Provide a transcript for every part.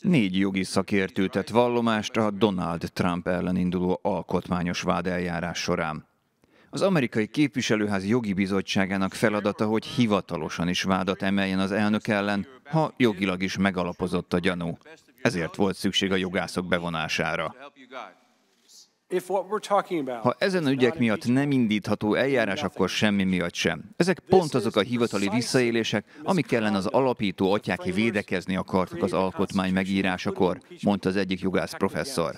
Négy jogi szakértő tett vallomást a Donald Trump ellen induló alkotmányos eljárás során. Az amerikai képviselőház jogi bizottságának feladata, hogy hivatalosan is vádat emeljen az elnök ellen, ha jogilag is megalapozott a gyanú. Ezért volt szükség a jogászok bevonására. Ha ezen ügyek miatt nem indítható eljárás, akkor semmi miatt sem. Ezek pont azok a hivatali visszaélések, amik ellen az alapító atyáki védekezni akartak az alkotmány megírásakor, mondta az egyik jogász professzor.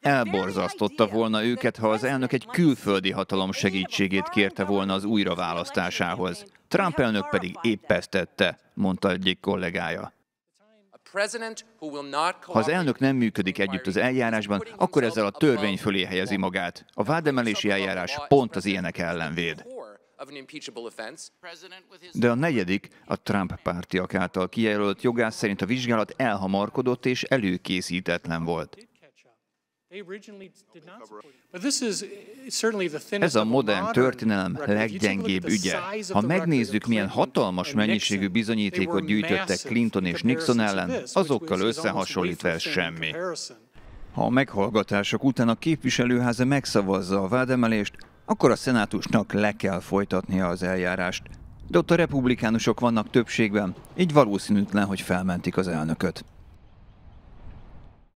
Elborzasztotta volna őket, ha az elnök egy külföldi hatalom segítségét kérte volna az újraválasztásához. Trump elnök pedig épp ezt tette, mondta egyik kollégája. Ha az elnök nem működik együtt az eljárásban, akkor ezzel a törvény fölé helyezi magát. A vádemelési eljárás pont az ilyenek ellen véd. De a negyedik, a Trump pártiak által kijelölt jogász szerint a vizsgálat elhamarkodott és előkészítetlen volt. Eh, ez a modern történelem leggyengébb ügye. Ha megnézzük, milyen hatalmas mennyiségű bizonyítékot gyűjtöttek Clinton és Nixon ellen, azokkal összehasonlítva ez semmi. Ha a meghallgatások után a képviselőháza megszavazza a vádemelést, akkor a szenátusnak le kell folytatnia az eljárást. De ott a republikánusok vannak többségben, így valószínűtlen, hogy felmentik az elnököt.